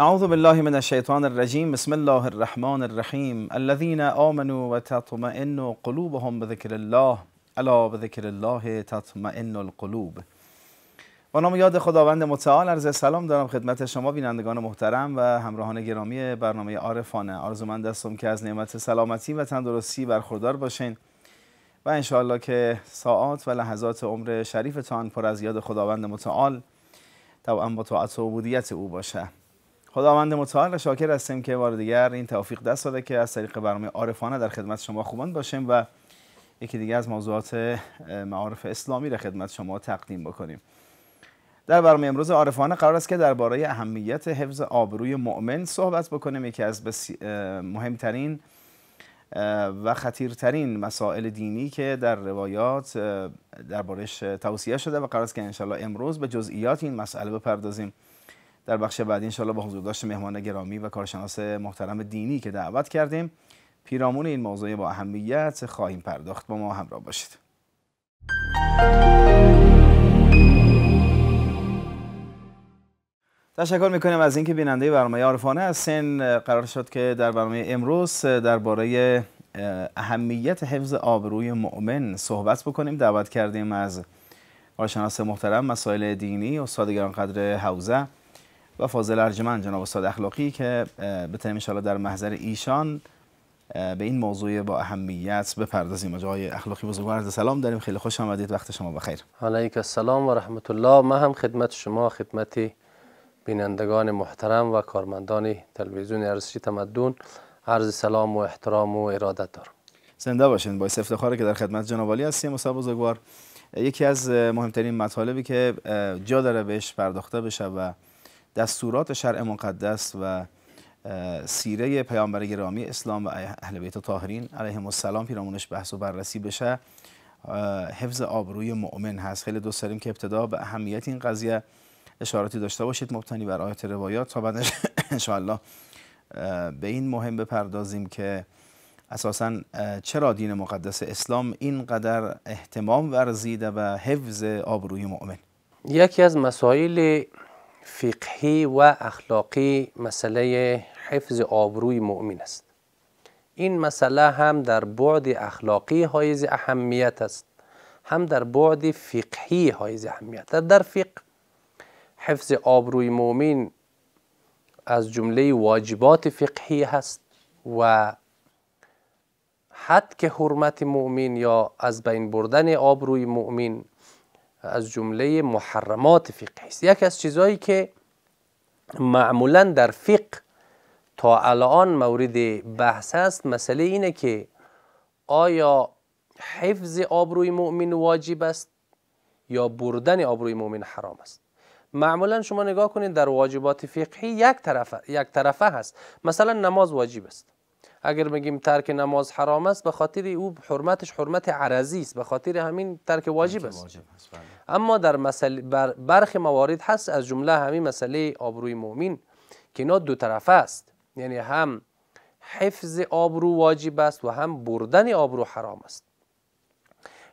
اعوذ بالله من الشیطان الرجیم بسم الله الرحمن الرحیم الذين آمنوا تطمئن قلوبهم بذكر الله الا بذكر الله تطمئن القلوب با نام یاد خداوند متعال عرض سلام دارم خدمت شما بینندگان محترم و همراهان گرامی برنامه عارفانه آرزومند هستم که از نعمت سلامتی و تندرستی برخوردار باشین و انشاءالله که ساعات و لحظات عمر شریفتان پر از یاد خداوند متعال طبعا با طاعت و عبودیت او باشه خداوند متعال شاکر هستیم که بار دیگر این توفیق دست داده که از طریق برنامه عارفانه در خدمت شما خوبان باشیم و یکی دیگه از موضوعات معارف اسلامی را خدمت شما تقدیم بکنیم در برنامه امروز عارفانه قرار است که درباره اهمیت حفظ آبروی مؤمن صحبت بکنیم یکی از مهمترین و خطیرترین مسائل دینی که در روایات دربارش توصیه شده و قرار است که انشالله امروز به جزئیات این مسئله بپردازیم در بخش بعدی انشالله با حضور داشت مهمان گرامی و کارشناس محترم دینی که دعوت کردیم پیرامون این موضوع با اهمیت خواهیم پرداخت با ما همراه باشید تشکر میکنیم از اینکه بیننده برنامه عارفانه هستین قرار شد که در برنامه امروز درباره اهمیت حفظ آبروی مؤمن صحبت بکنیم دعوت کردیم از کارشناس محترم مسائل دینی استاد گرانقدر حوزه و فاضل ارجمند جناب استاد اخلاقی که بتونیم انشاءالله در محضر ایشان به این موضوع با اهمیت بپردازیم آقای اخلاقی بزرگوار سلام داریم خیلی خوش آمدید وقت شما بخیر علیک السلام و رحمت الله ما هم خدمت شما خدمت بینندگان محترم و کارمندان تلویزیون ارزشی تمدن عرض سلام و احترام و ارادت دارم زنده باشین با افتخاره که در خدمت جناب عالی هستیم استاد بزرگوار یکی از مهمترین مطالبی که جا داره بهش پرداخته بشه و دستورات شرع مقدس و سیره پیامبر گرامی اسلام و اهل بیت طاهرین علیهم السلام پیرامونش بحث و بررسی بشه حفظ آبروی مؤمن هست خیلی دوست داریم که ابتدا به اهمیت این قضیه اشاراتی داشته باشید مبتنی بر آیات روایات تا بعد انشاءالله به این مهم بپردازیم که اساسا چرا دین مقدس اسلام اینقدر احتمام ورزیده و حفظ آبروی مؤمن یکی از مسائل فقهی و اخلاقی مسئله حفظ آبروی مؤمن است این مسئله هم در بعد اخلاقی حایز اهمیت است هم در بعد فقهی حایز اهمیت است در فقه حفظ آبروی مؤمن از جمله واجبات فقهی هست و حد که حرمت مؤمن یا از بین بردن آبروی مؤمن از جمله محرمات فقه است یکی از چیزهایی که معمولا در فقه تا الان مورد بحث است مسئله اینه که آیا حفظ آبروی مؤمن واجب است یا بردن آبروی مؤمن حرام است معمولا شما نگاه کنید در واجبات فقهی یک طرفه یک طرفه هست مثلا نماز واجب است اگر بگیم ترک نماز حرام است به خاطر او حرمتش حرمت عرضی است به خاطر همین ترک واجب است بله. اما در مسئله بر برخ موارد هست از جمله همین مسئله آبروی مؤمن که اینا دو طرفه است یعنی هم حفظ آبرو واجب است و هم بردن آبرو حرام است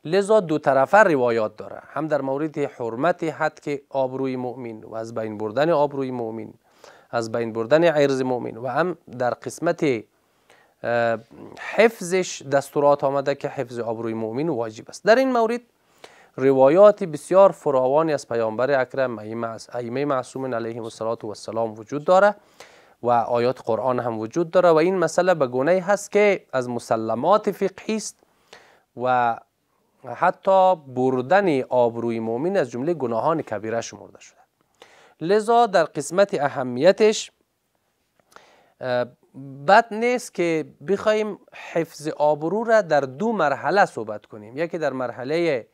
لذا دو طرفه روایات داره هم در مورد حرمت حد که آبروی مؤمن و از بین بردن آبروی مؤمن از بین بردن عرض مؤمن و هم در قسمت حفظش دستورات آمده که حفظ آبروی مؤمن واجب است در این مورد روایات بسیار فراوانی از پیامبر اکرم ائمه معصومین و السلام وجود داره و آیات قرآن هم وجود داره و این مسئله به گونه هست که از مسلمات فقهی است و حتی بردن آبروی مؤمن از جمله گناهان کبیره شمرده شده لذا در قسمت اهمیتش بد نیست که بخوایم حفظ آبرو را در دو مرحله صحبت کنیم یکی در مرحله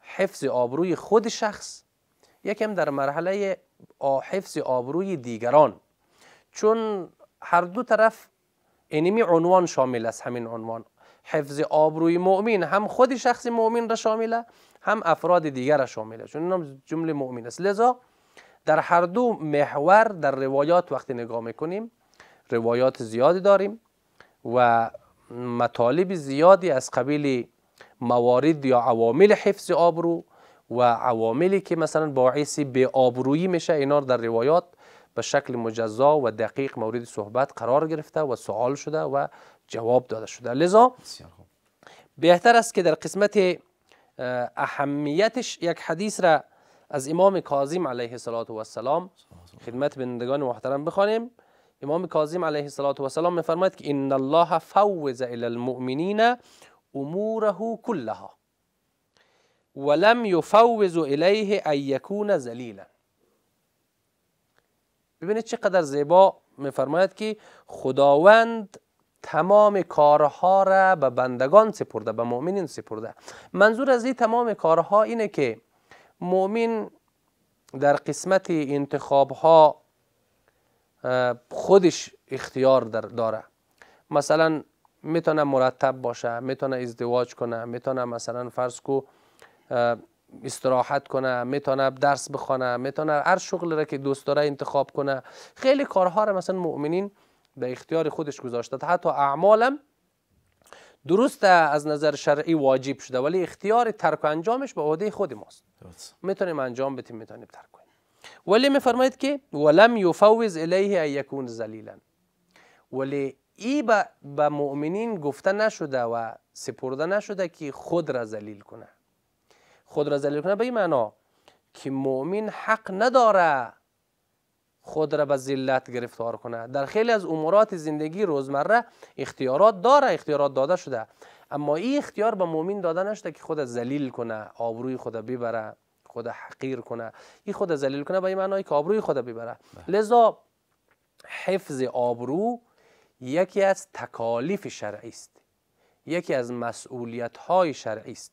حفظ آبروی خود شخص یکی هم در مرحله حفظ آبروی دیگران چون هر دو طرف اینمی عنوان شامل است همین عنوان حفظ آبروی مؤمن هم خود شخص مؤمن را شامله هم افراد دیگر را شامله چون این جمله مؤمن است لذا در هر دو محور در روایات وقتی نگاه میکنیم روایات زیادی داریم و مطالب زیادی از قبیل موارد یا عوامل حفظ آبرو و عواملی که مثلا باعث به آبرویی میشه اینا در روایات به شکل مجزا و دقیق مورد صحبت قرار گرفته و سوال شده و جواب داده شده لذا بهتر است که در قسمت اهمیتش یک حدیث را از امام کاظم علیه السلام خدمت بندگان محترم بخوانیم امام کاظم علیه السلام میفرماید که ان الله فوز الى المؤمنین اموره كلها لم يفوز الیه ان یکون ذلیلا ببینید چقدر زیبا میفرماید که خداوند تمام کارها را به بندگان سپرده به مؤمنین سپرده منظور از این تمام کارها اینه که مؤمن در قسمت انتخاب ها خودش اختیار داره مثلا میتونه مرتب باشه میتونه ازدواج کنه میتونه مثلا فرض کو استراحت کنه میتونه درس بخونه میتونه هر شغل را که دوست داره انتخاب کنه خیلی کارها را مثلا مؤمنین به اختیار خودش گذاشته حتی اعمالم درست از نظر شرعی واجب شده ولی اختیار ترک انجامش به عهده خود ماست میتونیم انجام بدیم میتونیم ترک ولی میفرماید که ولم یفوز الیه ان یکون ذلیلا ولی ای به مؤمنین گفته نشده و سپرده نشده که خود را ذلیل کنه خود را ذلیل کنه به این معنا که مؤمن حق نداره خود را به ذلت گرفتار کنه در خیلی از امورات زندگی روزمره اختیارات داره اختیارات داده شده اما این اختیار به مؤمن داده نشده که خود ذلیل کنه آبروی خود ببره خود حقیر کنه این خود ذلیل کنه به این معنی که آبروی خود ببره بله. لذا حفظ آبرو یکی از تکالیف شرعی است یکی از مسئولیت های شرعی است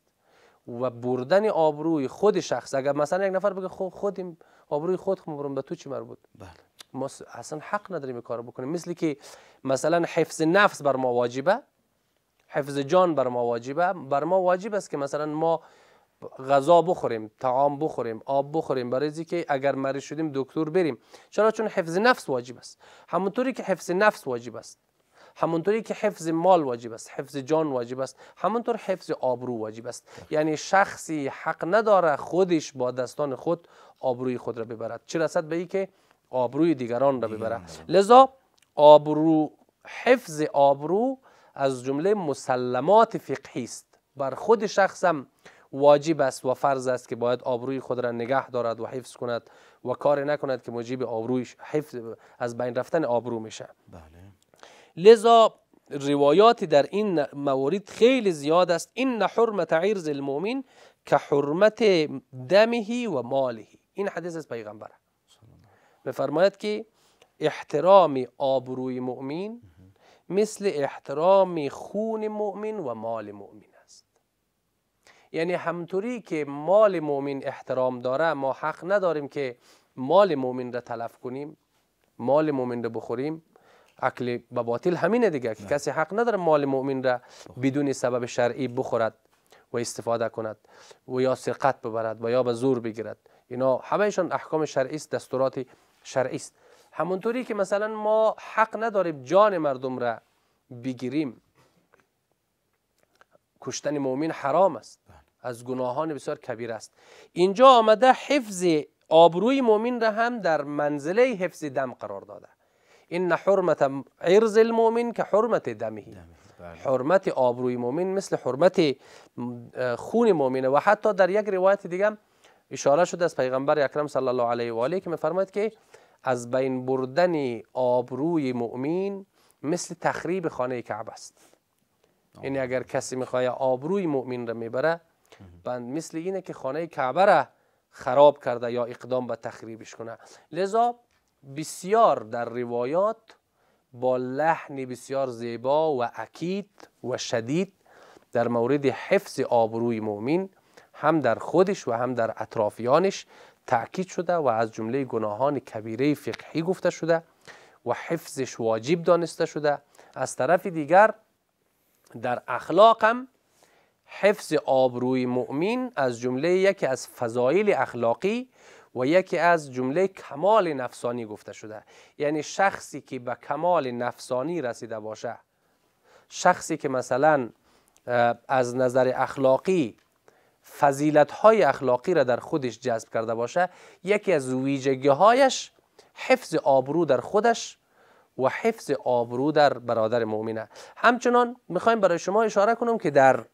و بردن آبروی خود شخص اگر مثلا یک نفر بگه خود خودیم آبروی خود خب به تو چی مربوط بله ما اصلا حق نداریم این کارو بکنیم مثل که مثلا حفظ نفس بر ما واجبه حفظ جان بر ما واجبه بر ما واجب است که مثلا ما غذا بخوریم تعام بخوریم آب بخوریم برای که اگر مریض شدیم دکتر بریم چرا چون حفظ نفس واجب است همونطوری که حفظ نفس واجب است همونطوری که حفظ مال واجب است حفظ جان واجب است همونطور حفظ آبرو واجب است یعنی شخصی حق نداره خودش با دستان خود آبروی خود را ببرد چه رسد به که آبروی دیگران را ببرد لذا آبرو حفظ آبرو از جمله مسلمات فقهی است بر خود شخصم واجب است و فرض است که باید آبروی خود را نگه دارد و حفظ کند و کار نکند که موجب آبرویش حفظ از بین رفتن آبرو میشه بله. لذا روایاتی در این موارد خیلی زیاد است این حرمت عرض المؤمن که حرمت دمه و ماله این حدیث از پیغمبر بفرماید که احترام آبروی مؤمن مثل احترام خون مؤمن و مال مؤمن یعنی همطوری که مال مؤمن احترام داره ما حق نداریم که مال مؤمن را تلف کنیم مال مؤمن را بخوریم عقل به باطل همینه دیگه که کسی حق نداره مال مؤمن را بدون سبب شرعی بخورد و استفاده کند و یا سرقت ببرد و یا به زور بگیرد اینا همهشان احکام شرعی است دستورات شرعی است همونطوری که مثلا ما حق نداریم جان مردم را بگیریم کشتن مؤمن حرام است از گناهان بسیار کبیر است اینجا آمده حفظ آبروی مؤمن را هم در منزله حفظ دم قرار داده این حرمت عرض المؤمن که حرمت دمه بله. حرمت آبروی مؤمن مثل حرمت خون مؤمنه و حتی در یک روایت دیگه اشاره شده از پیغمبر اکرم صلی الله علیه و آله که میفرماید که از بین بردن آبروی مؤمن مثل تخریب خانه کعبه است یعنی اگر کسی میخواه آبروی مؤمن را میبره بند مثل اینه که خانه کعبه را خراب کرده یا اقدام به تخریبش کنه لذا بسیار در روایات با لحن بسیار زیبا و اکید و شدید در مورد حفظ آبروی مؤمن هم در خودش و هم در اطرافیانش تأکید شده و از جمله گناهان کبیره فقهی گفته شده و حفظش واجب دانسته شده از طرف دیگر در اخلاقم حفظ آبروی مؤمن از جمله یکی از فضایل اخلاقی و یکی از جمله کمال نفسانی گفته شده یعنی شخصی که به کمال نفسانی رسیده باشه شخصی که مثلا از نظر اخلاقی فضیلت های اخلاقی را در خودش جذب کرده باشه یکی از ویژگی هایش حفظ آبرو در خودش و حفظ آبرو در برادر مؤمنه همچنان میخوایم برای شما اشاره کنم که در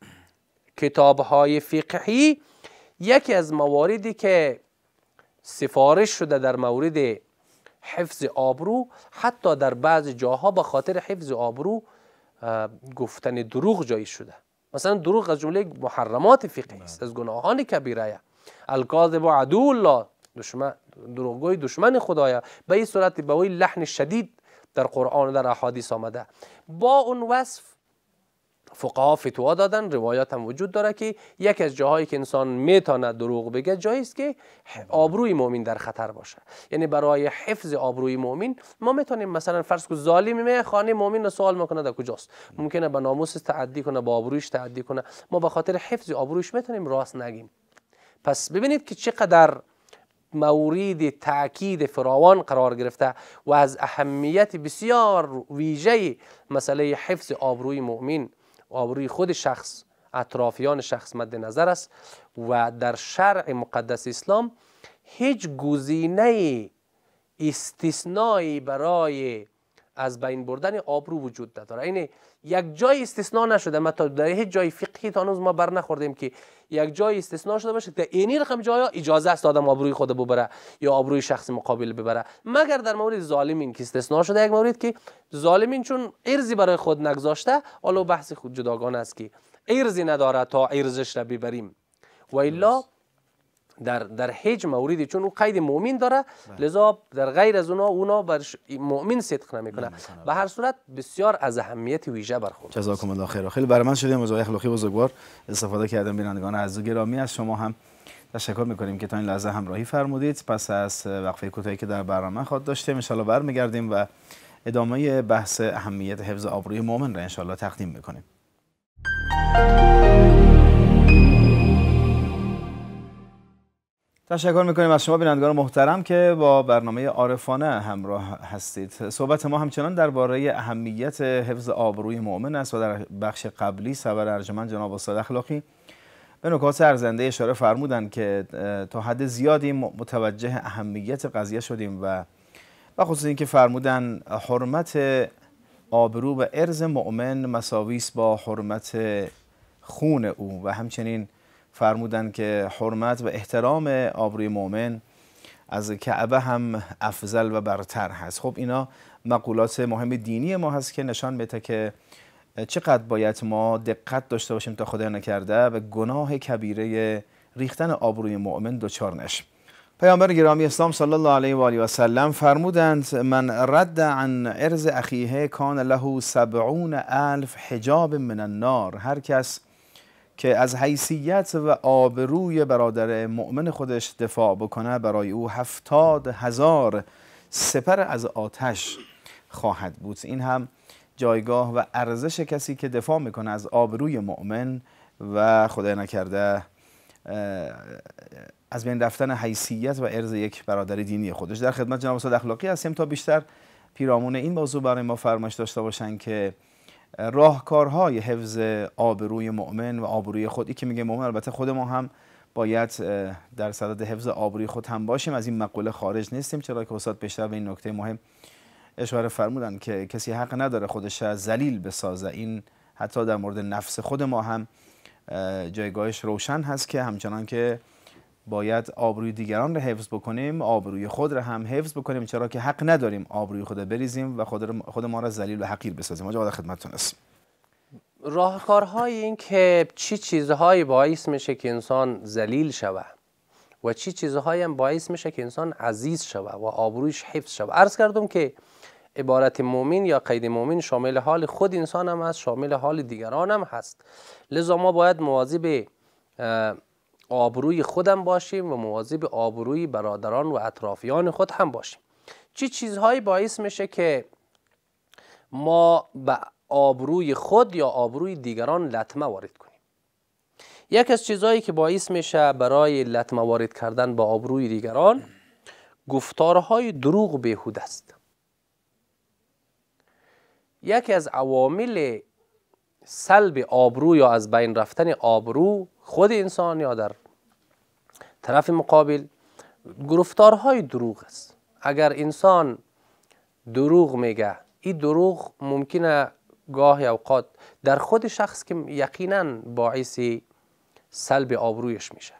کتاب های فقهی یکی از مواردی که سفارش شده در مورد حفظ آبرو حتی در بعض جاها به خاطر حفظ آبرو گفتن دروغ جایی شده مثلا دروغ از جمله محرمات فقهی است از گناهان کبیره الکاذب عدو الله دشمن دروغگوی دشمن خدایا به این صورت به لحن شدید در قرآن و در احادیث آمده با اون وصف فقها فتوا دادن روایات هم وجود داره که یک از جاهایی که انسان میتونه دروغ بگه جایی است که آبروی مؤمن در خطر باشه یعنی برای حفظ آبروی مؤمن ما میتونیم مثلا فرض کو ظالمی می خانه مؤمن رو سوال میکنه در کجاست ممکنه به ناموس تعدی کنه با آبرویش تعدی کنه ما به خاطر حفظ آبرویش میتونیم راست نگیم پس ببینید که چقدر مورید تاکید فراوان قرار گرفته و از اهمیت بسیار ویژه مسئله حفظ آبروی مؤمن آبروی خود شخص اطرافیان شخص مد نظر است و در شرع مقدس اسلام هیچ گزینه استثنایی برای از بین بردن آبرو وجود نداره این یعنی یک جای استثنا نشده ما تا در هیچ جای فقهی تا ما بر نخوردیم که یک جای استثنا شده باشه که اینی رقم جایا اجازه است آدم آبروی خود ببره یا آبروی شخص مقابل ببره مگر در مورد ظالمین که استثناء شده یک مورد که ظالمین چون ارزی برای خود نگذاشته حالا بحث خود جداگانه است که ارزی نداره تا ارزش را ببریم و الا در در هیچ موردی چون او قید مؤمن داره بله. لذا در غیر از اونا اونا بر مؤمن صدق نمیکنه بله. به هر صورت بسیار از اهمیت ویژه برخورد جزاکم الله خیر خیلی برای من شده موضوع اخلاقی بزرگوار استفاده کردم بینندگان عزیز گرامی از شما هم تشکر میکنیم که تا این لحظه همراهی فرمودید پس از وقفه کوتاهی که در برنامه خود داشتیم ان برمیگردیم و ادامه بحث اهمیت حفظ آبروی مؤمن را ان تقدیم میکنیم تشکر میکنیم از شما بینندگان محترم که با برنامه عارفانه همراه هستید صحبت ما همچنان درباره اهمیت حفظ آبروی مؤمن است و در بخش قبلی سبر ارجمند جناب استاد اخلاقی به نکات ارزنده اشاره فرمودند که تا حد زیادی متوجه اهمیت قضیه شدیم و و خصوص اینکه فرمودن حرمت آبرو و ارز مؤمن مساوی با حرمت خون او و همچنین فرمودند که حرمت و احترام آبروی مؤمن از کعبه هم افضل و برتر هست خب اینا مقولات مهم دینی ما هست که نشان میده که چقدر باید ما دقت داشته باشیم تا خدا نکرده و گناه کبیره ریختن آبروی مؤمن دچار نشیم پیامبر گرامی اسلام صلی الله علیه و آله و سلم فرمودند من رد عن ارز اخیه کان له سبعون الف حجاب من النار هر کس که از حیثیت و آبروی برادر مؤمن خودش دفاع بکنه برای او هفتاد هزار سپر از آتش خواهد بود این هم جایگاه و ارزش کسی که دفاع میکنه از آبروی مؤمن و خدای نکرده از بین رفتن حیثیت و عرض یک برادر دینی خودش در خدمت جناب استاد اخلاقی هستیم تا بیشتر پیرامون این موضوع برای ما فرمایش داشته باشن که راهکارهای حفظ آبروی مؤمن و آبروی خود ای که میگه مؤمن البته خود ما هم باید در صدد حفظ آبروی خود هم باشیم از این مقوله خارج نیستیم چرا که استاد پیشتر به این نکته مهم اشاره فرمودن که کسی حق نداره خودش را ذلیل بسازه این حتی در مورد نفس خود ما هم جایگاهش روشن هست که همچنان که باید آبروی دیگران را حفظ بکنیم آبروی خود را هم حفظ بکنیم چرا که حق نداریم آبروی خود بریزیم و خود, ما را ذلیل و حقیر بسازیم آجا خدمتتون است راهکارهای این که چی چیزهایی باعث میشه که انسان ذلیل شوه و چی چیزهایی هم باعث میشه که انسان عزیز شوه و آبرویش حفظ شوه عرض کردم که عبارت مؤمن یا قید مؤمن شامل حال خود انسان هم هست شامل حال دیگران هم هست لذا ما باید مواظب آبروی خودم باشیم و مواظب آبروی برادران و اطرافیان خود هم باشیم چه چی چیزهایی باعث میشه که ما به آبروی خود یا آبروی دیگران لطمه وارد کنیم یک از چیزهایی که باعث میشه برای لطمه وارد کردن به آبروی دیگران گفتارهای دروغ بیهود است یکی از عوامل سلب آبرو یا از بین رفتن آبرو خود انسان یا در طرف مقابل گرفتارهای دروغ است اگر انسان دروغ میگه این دروغ ممکنه گاهی اوقات در خود شخص که یقینا باعث سلب آبرویش میشه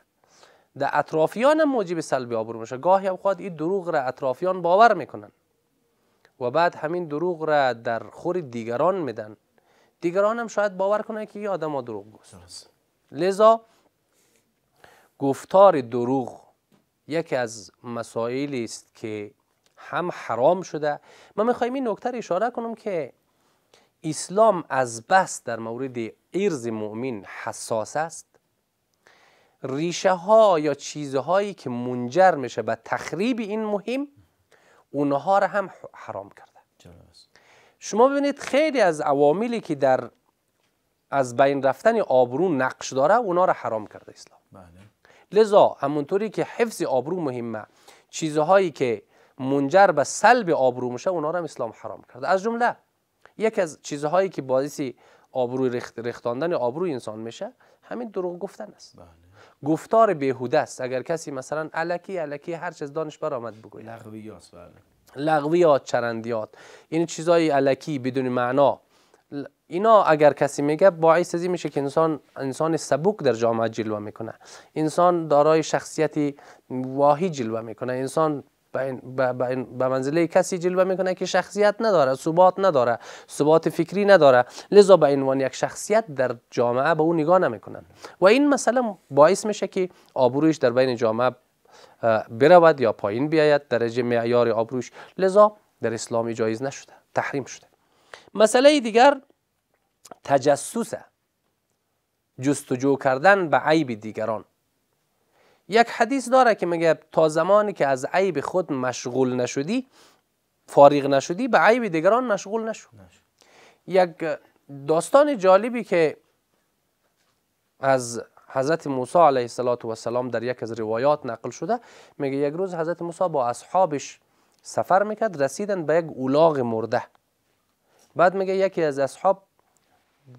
در اطرافیان هم موجب سلب آبرو میشه گاهی اوقات این دروغ را اطرافیان باور میکنن و بعد همین دروغ را در خور دیگران میدن دیگران هم شاید باور کنه که این آدم ها دروغ لذا گفتار دروغ یکی از مسائلی است که هم حرام شده ما میخوایم این نکته اشاره کنم که اسلام از بس در مورد عرض مؤمن حساس است ریشه ها یا چیزهایی که منجر میشه به تخریب این مهم اونها را هم حرام کرده شما ببینید خیلی از عواملی که در از بین رفتن آبرو نقش داره اونا را حرام کرده اسلام بله. لذا همونطوری که حفظ آبرو مهمه چیزهایی که منجر به سلب آبرو میشه اونا را اسلام حرام کرده از جمله یک از چیزهایی که باعث آبرو رخت، رختاندن آبرو انسان میشه همین دروغ گفتن است بله. گفتار بیهوده است اگر کسی مثلا علکی علکی هر چیز دانش بر بگوید لغویات بله لغویات چرندیات این چیزهای علکی بدون معنا اینا اگر کسی میگه باعث ازی میشه که انسان انسان سبک در جامعه جلوه میکنه انسان دارای شخصیتی واهی جلوه میکنه انسان به منزله کسی جلوه میکنه که شخصیت نداره ثبات نداره ثبات فکری نداره لذا به عنوان یک شخصیت در جامعه به او نگاه نمیکنن و این مسئله باعث میشه که آبرویش در بین جامعه برود یا پایین بیاید درجه معیار آبروش لذا در اسلامی جایز نشده تحریم شده مسئله دیگر تجسسه جستجو کردن به عیب دیگران یک حدیث داره که میگه تا زمانی که از عیب خود مشغول نشدی فارغ نشدی به عیب دیگران مشغول نشو یک داستان جالبی که از حضرت موسی علیه السلام در یک از روایات نقل شده میگه یک روز حضرت موسی با اصحابش سفر میکرد رسیدن به یک اولاغ مرده بعد میگه یکی از اصحاب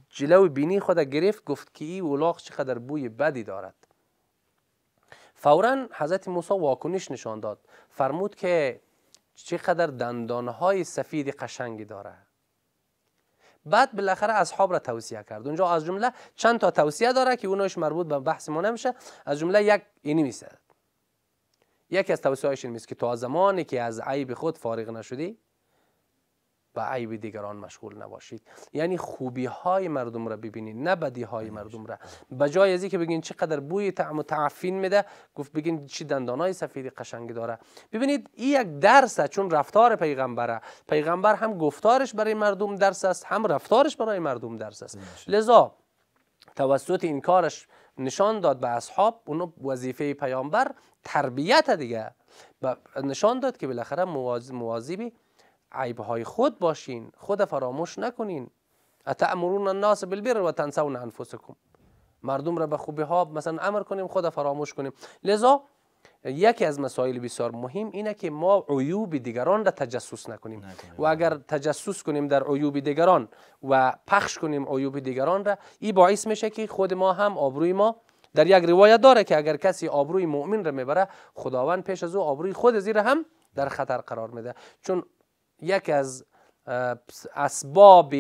جلو بینی خود گرفت گفت که این اولاغ چقدر بوی بدی دارد فورا حضرت موسی واکنش نشان داد فرمود که چقدر دندانهای سفید قشنگی داره بعد بالاخره اصحاب را توصیه کرد اونجا از جمله چند تا توصیه داره که اونش مربوط به بحث ما نمیشه از جمله یک اینی میسه یکی از توصیه هایش این که تا زمانی که از عیب خود فارغ نشدی به عیب دیگران مشغول نباشید یعنی خوبی های مردم را ببینید نه بدی های مردم را جای از که بگین چقدر بوی طعم تعفین میده گفت بگین چی دندان های سفید قشنگی داره ببینید این یک درس است چون رفتار پیغمبره پیغمبر هم گفتارش برای مردم درس است هم رفتارش برای مردم درس است لذا توسط این کارش نشان داد به اصحاب اونو وظیفه پیامبر تربیت دیگه نشان داد که بالاخره مواظبی های خود باشین خود فراموش نکنین اتامرون الناس بالبر و تنسون انفسکم مردم را به خوبی ها مثلا امر کنیم خود فراموش کنیم لذا یکی از مسائل بسیار مهم اینه که ما عیوب دیگران را تجسس نکنیم و اگر تجسس کنیم در عیوب دیگران و پخش کنیم عیوب دیگران را این باعث میشه که خود ما هم آبروی ما در یک روایت داره که اگر کسی آبروی مؤمن را میبره خداوند پیش از او آبروی خود زیر هم در خطر قرار میده چون یک از اسباب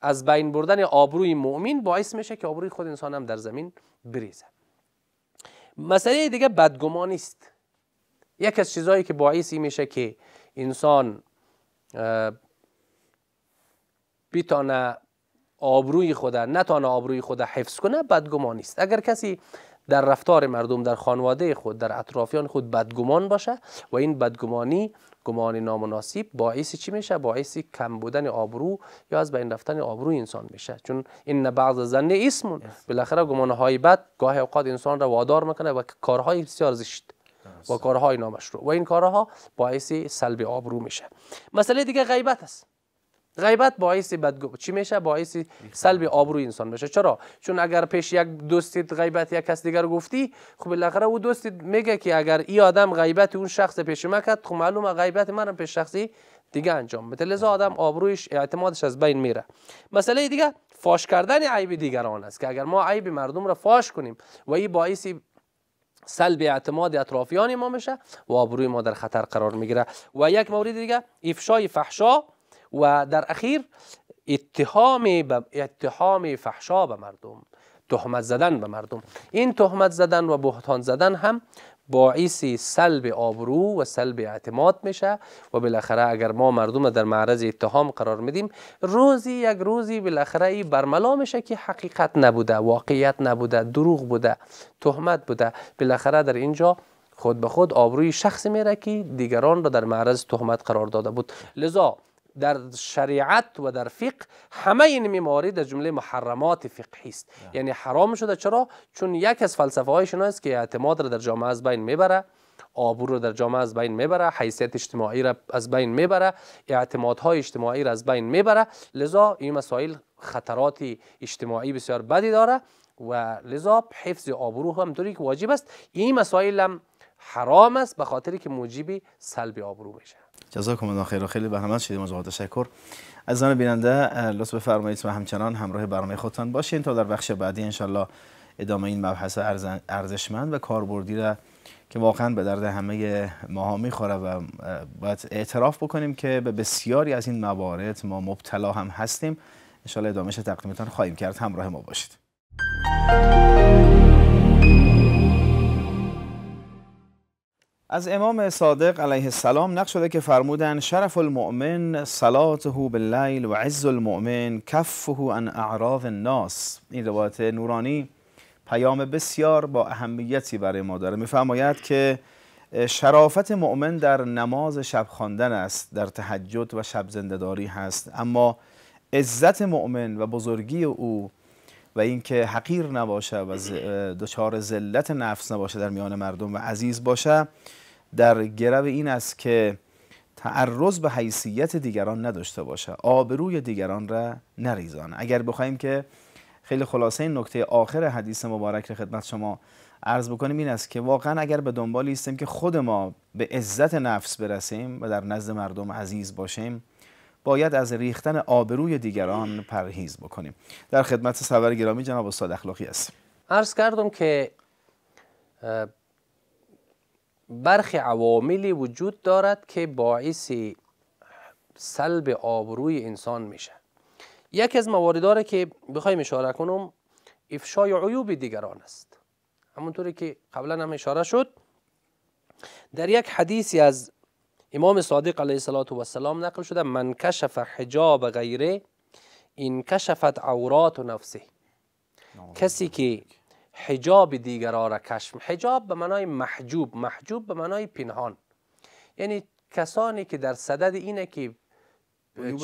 از بین بردن آبروی مؤمن باعث میشه که آبروی خود انسان هم در زمین بریزه مسئله دیگه بدگمانی است یک از چیزهایی که باعث میشه که انسان بیتانه آبروی خود نتانه آبروی خود حفظ کنه بدگمانی است اگر کسی در رفتار مردم در خانواده خود در اطرافیان خود بدگمان باشه و این بدگمانی گمان نامناسب باعث چی میشه باعث کم بودن آبرو یا از بین رفتن آبرو انسان میشه چون این بعض زن اسمون بالاخره گمان های بد گاه اوقات انسان را وادار میکنه و کارهای بسیار زشت و کارهای نامشروع و این کارها باعث سلب آبرو میشه مسئله دیگه غیبت است غیبت باعث بدگو چی میشه باعث سلب آبروی انسان میشه چرا چون اگر پیش یک دوستت غیبت یک کس دیگر گفتی خب بالاخره او دوستت میگه که اگر این آدم غیبت اون شخص پیش ما کرد خب معلومه غیبت منم پیش شخصی دیگه انجام بده لذا آدم آبرویش اعتمادش از بین میره مسئله دیگه فاش کردن عیب دیگران است که اگر ما عیب مردم را فاش کنیم و این باعث سلب اعتماد اطرافیان ما میشه و آبروی ما در خطر قرار میگیره و یک مورد دیگه افشای فحشا و در اخیر اتهام به اتهام فحشا به مردم تهمت زدن به مردم این تهمت زدن و بهتان زدن هم باعث سلب آبرو و سلب اعتماد میشه و بالاخره اگر ما مردم در معرض اتهام قرار میدیم روزی یک روزی بالاخره ای برملا میشه که حقیقت نبوده واقعیت نبوده دروغ بوده تهمت بوده بالاخره در اینجا خود به خود آبروی شخصی میره که دیگران را در معرض تهمت قرار داده بود لذا در شریعت و در فقه همه این موارد در جمله محرمات فقهی است یعنی حرام شده چرا چون یک از فلسفه های است که اعتماد را در جامعه از بین میبره آبرو رو در جامعه از بین میبره حیثیت اجتماعی را از بین میبره اعتمادهای اجتماعی را از بین میبره لذا این مسائل خطرات اجتماعی بسیار بدی داره و لذا حفظ آبرو هم طوری که واجب است این مسائل هم حرام است به خاطری که موجب سلب آبرو میشه جزاکم الله خیر و خیلی همت شدیم از تشکر از زن بیننده لطف بفرمایید و همچنان همراه برنامه خودتان باشین تا در بخش بعدی انشالله ادامه این مبحث ارزشمند و کاربردی را که واقعا به درد همه ماها میخوره و باید اعتراف بکنیم که به بسیاری از این موارد ما مبتلا هم هستیم انشالله ادامهش تقدیمتان خواهیم کرد همراه ما باشید از امام صادق علیه السلام نقل شده که فرمودند شرف المؤمن صلاته باللیل و عز المؤمن کفه عن اعراض الناس این روایت نورانی پیام بسیار با اهمیتی برای ما داره میفرماید که شرافت مؤمن در نماز شب خواندن است در تهجد و شب زندهداری هست اما عزت مؤمن و بزرگی او و اینکه حقیر نباشه و دچار ذلت نفس نباشه در میان مردم و عزیز باشه در گرو این است که تعرض به حیثیت دیگران نداشته باشه آبروی دیگران را نریزان اگر بخوایم که خیلی خلاصه این نکته آخر حدیث مبارک را خدمت شما عرض بکنیم این است که واقعا اگر به دنبال هستیم که خود ما به عزت نفس برسیم و در نزد مردم عزیز باشیم باید از ریختن آبروی دیگران پرهیز بکنیم در خدمت سرور گرامی جناب استاد اخلاقی هستیم عرض کردم که برخی عواملی وجود دارد که باعث سلب آبروی انسان میشه یکی از موارد که بخوایم اشاره کنم افشای عیوب دیگران است همونطوری که قبلا هم اشاره شد در یک حدیثی از امام صادق علیه السلام نقل شده من کشف حجاب غیره این کشفت عورات و نفسه کسی که حجاب دیگرها را کشف حجاب به معنای محجوب محجوب به معنای پنهان یعنی کسانی که در صدد اینه که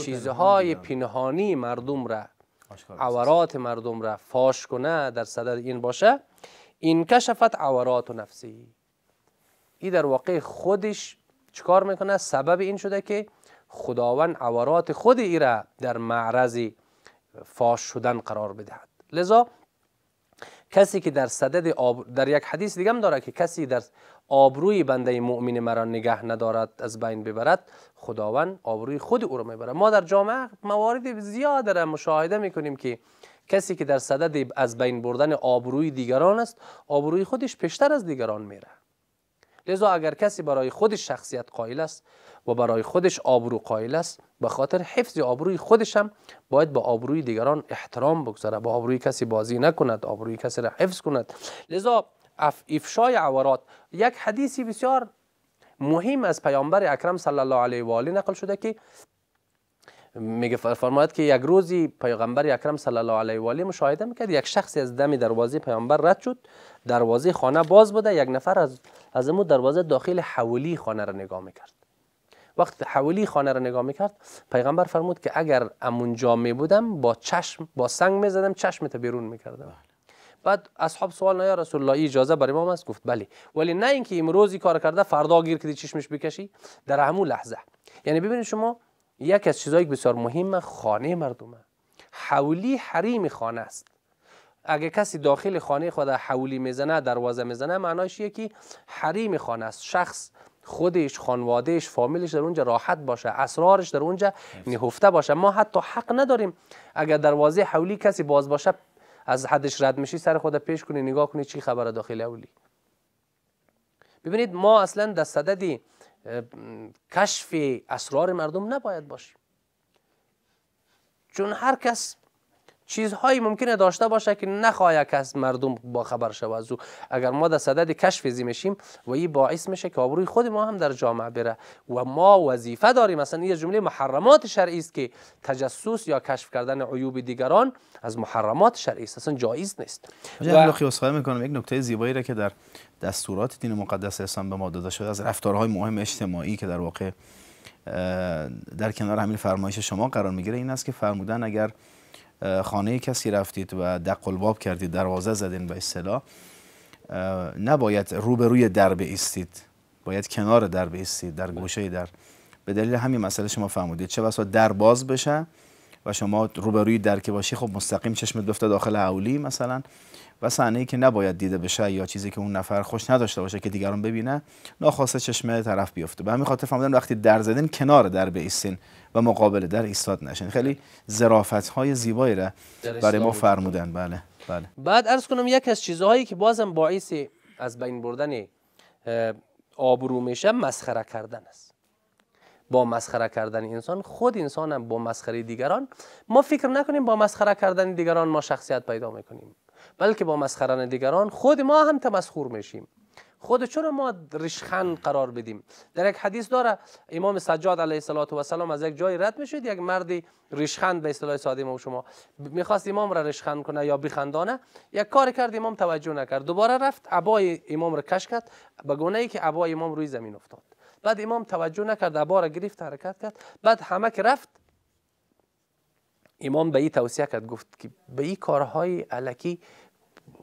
چیزهای پنهانی مردم را عورات مردم را فاش کنه در صدد این باشه این کشفت عورات و نفسی این در واقع خودش چکار میکنه سبب این شده که خداوند عورات خود ای را در معرض فاش شدن قرار بدهد لذا کسی که در صدد در یک حدیث دیگه هم داره که کسی در آبروی بنده مؤمن مرا نگه ندارد از بین ببرد خداوند آبروی خود او را میبره ما در جامعه موارد زیاد را مشاهده میکنیم که کسی که در صدد از بین بردن آبروی دیگران است آبروی خودش پیشتر از دیگران میره لذا اگر کسی برای خودش شخصیت قائل است و برای خودش آبرو قائل است به خاطر حفظ آبروی خودش هم باید به با آبروی دیگران احترام بگذاره با آبروی کسی بازی نکند آبروی کسی را حفظ کند لذا افشای عورات یک حدیثی بسیار مهم از پیامبر اکرم صلی الله علیه و آله نقل شده که میگه فرماید که یک روزی پیغمبر اکرم صلی الله علیه و آله مشاهده میکرد یک شخصی از دم دروازه پیغمبر رد شد دروازه خانه باز بوده یک نفر از از دروازه داخل حولی خانه را نگاه میکرد وقت حولی خانه را نگاه میکرد پیغمبر فرمود که اگر امونجا می بودم با چشم با سنگ میزدم چشم بیرون میکردم بله. بعد اصحاب سوال نه رسول الله اجازه برای ما است گفت بله ولی نه اینکه امروزی کار کرده فردا گیر کردی چشمش بکشی در همون لحظه یعنی ببینید شما یکی از چیزهای بسیار مهم خانه مردمه حولی حریم خانه است اگه کسی داخل خانه خود حولی میزنه دروازه میزنه معناش یه که حریم خانه است شخص خودش خانوادهش فامیلش در اونجا راحت باشه اسرارش در اونجا نهفته باشه ما حتی حق نداریم اگر دروازه حولی کسی باز باشه از حدش رد میشی سر خود پیش کنی نگاه کنی چی خبر داخل حولی ببینید ما اصلا در صدد کشف اسرار مردم نباید باشیم چون هر کس چیزهایی ممکنه داشته باشه که نخواهی کس مردم با خبر شوه از او اگر ما در صدد کشف زی میشیم و این باعث میشه که آبروی خود ما هم در جامعه بره و ما وظیفه داریم مثلا این جمله محرمات شرعی است که تجسس یا کشف کردن عیوب دیگران از محرمات شرعی است اصلا جایز نیست خب، و... یک نکته زیبایی را که در دستورات دین مقدس اسلام به ما داده شده از رفتارهای مهم اجتماعی که در واقع در کنار همین فرمایش شما قرار میگیره این است که فرمودن اگر خانه کسی رفتید و دق الباب کردید دروازه زدین به اصطلاح نباید روبروی در بیستید باید کنار در بیستید در گوشه در به دلیل همین مسئله شما فهمودید چه بسا در باز بشه و شما روبروی در که باشی خب مستقیم چشم دفته داخل اولی مثلا و صحنه که نباید دیده بشه یا چیزی که اون نفر خوش نداشته باشه که دیگران ببینه ناخواسته چشم طرف بیفته به همین خاطر فهمیدم وقتی در زدن کنار در بیستین و مقابل در ایستاد نشین خیلی ظرافت های زیبایی را برای ما فرمودن بله بله بعد عرض کنم یک از چیزهایی که بازم باعث از بین بردن آبرو میشه مسخره کردن است با مسخره کردن انسان خود انسانم با مسخره دیگران ما فکر نکنیم با مسخره کردن دیگران ما شخصیت پیدا میکنیم بلکه با مسخران دیگران خود ما هم تمسخور میشیم خود چرا ما رشخن قرار بدیم در یک حدیث داره امام سجاد علیه السلام از یک جای رد میشد یک مردی رشخند به اصطلاح ساده ما و شما میخواست امام را رشخند کنه یا بخندانه یک کار کرد امام توجه نکرد دوباره رفت عبای امام را کش کرد به گونه ای که عبای امام روی زمین افتاد بعد امام توجه نکرد عبا را گرفت حرکت کرد بعد همه که رفت امام به این توصیه کرد گفت که به این کارهای علکی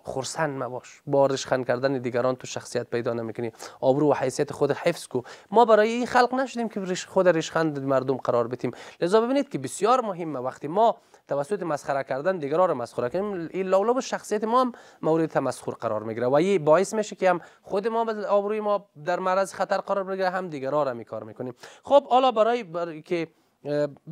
خرسند مباش با رشخند کردن دیگران تو شخصیت پیدا نمیکنی آبرو و حیثیت خود حفظ کو ما برای این خلق نشدیم که خود رشخند مردم قرار بتیم لذا ببینید که بسیار مهمه وقتی ما توسط مسخره کردن دیگران رو مسخره کنیم این به شخصیت ما هم مورد تمسخر قرار میگیره و این باعث میشه که هم خود ما آبروی ما در معرض خطر قرار بگیره هم دیگران رو میکار کار میکنیم خب حالا برای, برای که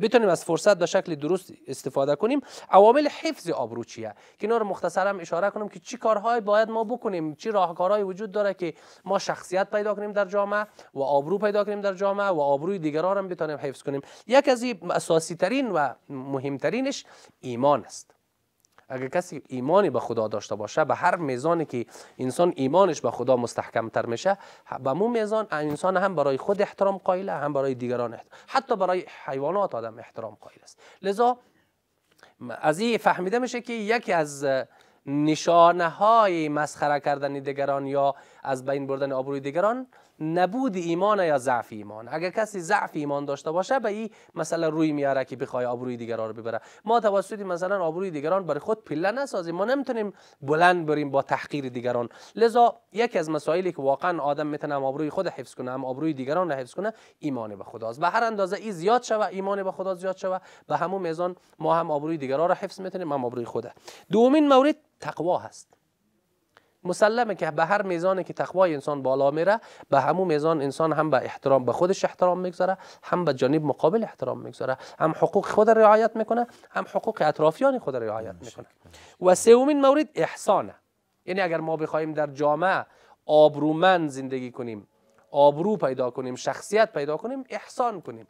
بتونیم از فرصت به شکل درست استفاده کنیم عوامل حفظ آبرو چیه که اینا رو مختصرا اشاره کنم که چی کارهایی باید ما بکنیم چی راهکارهایی وجود داره که ما شخصیت پیدا کنیم در جامعه و آبرو پیدا کنیم در جامعه و آبروی دیگران هم بتونیم حفظ کنیم یک از اساسی ترین و مهمترینش ایمان است اگر کسی ایمانی به خدا داشته باشه به هر میزانی که انسان ایمانش به خدا مستحکم تر میشه به مو میزان انسان هم برای خود احترام قائله، هم برای دیگران احترام. حتی برای حیوانات آدم احترام قائل است لذا از این فهمیده میشه که یکی از نشانه های مسخره کردن دیگران یا از بین بردن آبروی دیگران نبود ایمان یا ضعف ایمان اگر کسی ضعف ایمان داشته باشه به این مثلا روی میاره که بخوای آبروی دیگران رو ببره ما توسط مثلا آبروی دیگران برای خود پله نسازیم ما نمیتونیم بلند بریم با تحقیر دیگران لذا یکی از مسائلی که واقعا آدم میتونه آبروی خود حفظ کنه هم آبروی دیگران رو حفظ کنه ایمان به خداست به هر اندازه ای زیاد شوه ایمان به خدا زیاد شوه به همون میزان ما هم آبروی دیگران رو حفظ میتونیم هم آبروی خوده دومین مورد تقوا هست مسلمه که به هر میزانی که تقوای انسان بالا میره به همون میزان انسان هم به احترام به خودش احترام میگذاره هم به جانب مقابل احترام میگذاره هم حقوق خود رعایت میکنه هم حقوق اطرافیان خود رعایت میکنه و سومین مورد احسانه یعنی اگر ما بخوایم در جامعه آبرومند زندگی کنیم آبرو پیدا کنیم شخصیت پیدا کنیم احسان کنیم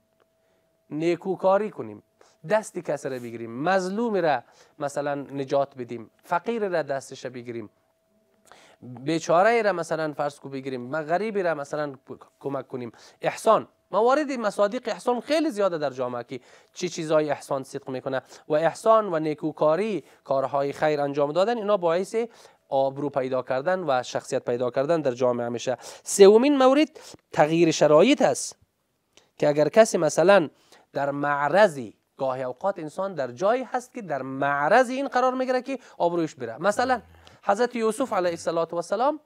نیکوکاری کنیم دستی کسی بگیریم مظلوم را مثلا نجات بدیم فقیر را دستش بگیریم بیچاره را مثلا فرض کو بگیریم ما را مثلا کمک کنیم احسان موارد مصادیق احسان خیلی زیاده در جامعه که چی چیزای احسان صدق میکنه و احسان و نیکوکاری کارهای خیر انجام دادن اینا باعث آبرو پیدا کردن و شخصیت پیدا کردن در جامعه میشه سومین مورد تغییر شرایط است که اگر کسی مثلا در معرضی گاهی اوقات انسان در جایی هست که در معرض این قرار میگیره که آبرویش بره مثلا حضرت یوسف علیه السلام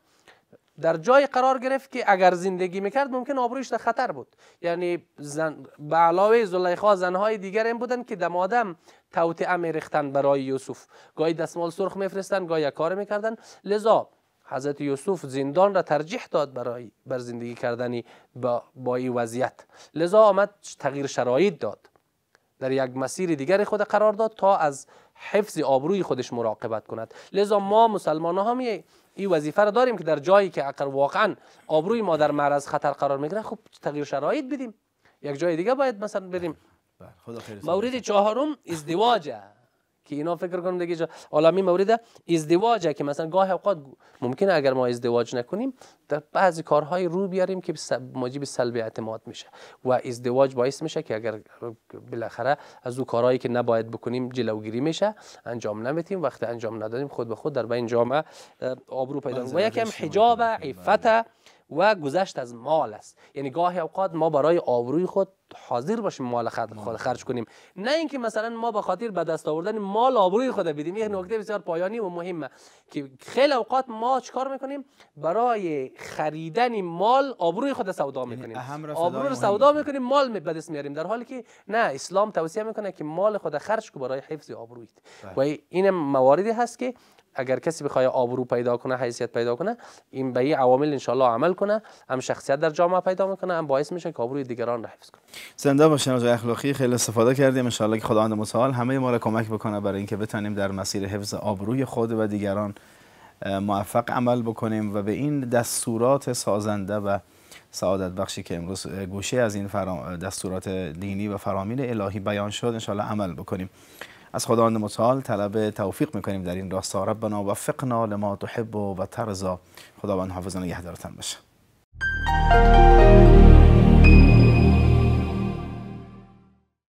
در جای قرار گرفت که اگر زندگی میکرد ممکن آبرویش در خطر بود یعنی زن به علاوه زلیخا زنهای دیگر این بودن که دم آدم توطعه میریختن برای یوسف گاهی دستمال سرخ میفرستن گاهی کار میکردن لذا حضرت یوسف زندان را ترجیح داد برای بر زندگی کردن با, با این وضعیت لذا آمد تغییر شرایط داد در یک مسیر دیگر خود قرار داد تا از حفظ آبروی خودش مراقبت کند لذا ما مسلمان ها می این وظیفه را داریم که در جایی که اگر واقعا آبروی ما در معرض خطر قرار میگیره خب تغییر شرایط بدیم یک جای دیگه باید مثلا بریم بله، مورد چهارم ازدواجه که اینا فکر کنم دیگه عالمی مورد ازدواجه که مثلا گاه اوقات ممکنه اگر ما ازدواج نکنیم در بعضی کارهای رو بیاریم که موجب سلب اعتماد میشه و ازدواج باعث میشه که اگر بالاخره از او کارهایی که نباید بکنیم جلوگیری میشه انجام نمیتیم وقتی انجام ندادیم خود به خود در بین جامعه آبرو پیدا و یکم حجاب عفت بله. و گذشت از مال است یعنی گاهی اوقات ما برای آبروی خود حاضر باشیم مال خود خرج کنیم نه اینکه مثلا ما به خاطر به دست آوردن مال آبروی خود بدیم یک نکته بسیار پایانی و مهمه که خیلی اوقات ما چکار میکنیم برای خریدن مال آبروی خود سودا یعنی میکنیم آبرو رو سودا میکنیم مال به دست میاریم در حالی که نه اسلام توصیه میکنه که مال خود خرج کو برای حفظ آبرویت بله. و این مواردی هست که اگر کسی بخواد آبرو پیدا کنه حیثیت پیدا کنه این به این عوامل ان عمل کنه هم شخصیت در جامعه پیدا میکنه هم باعث میشه که آبروی دیگران را حفظ کنه زنده باشین از اخلاقی خیلی استفاده کردیم ان که خداوند متعال همه ما را کمک بکنه برای اینکه بتونیم در مسیر حفظ آبروی خود و دیگران موفق عمل بکنیم و به این دستورات سازنده و سعادت بخشی که امروز گوشه از این دستورات دینی و فرامین الهی بیان شد ان عمل بکنیم از خداوند متعال طلب توفیق میکنیم در این راستا ربنا وفقنا لما تحب و ترضا خداوند یه نگهدارتان باشه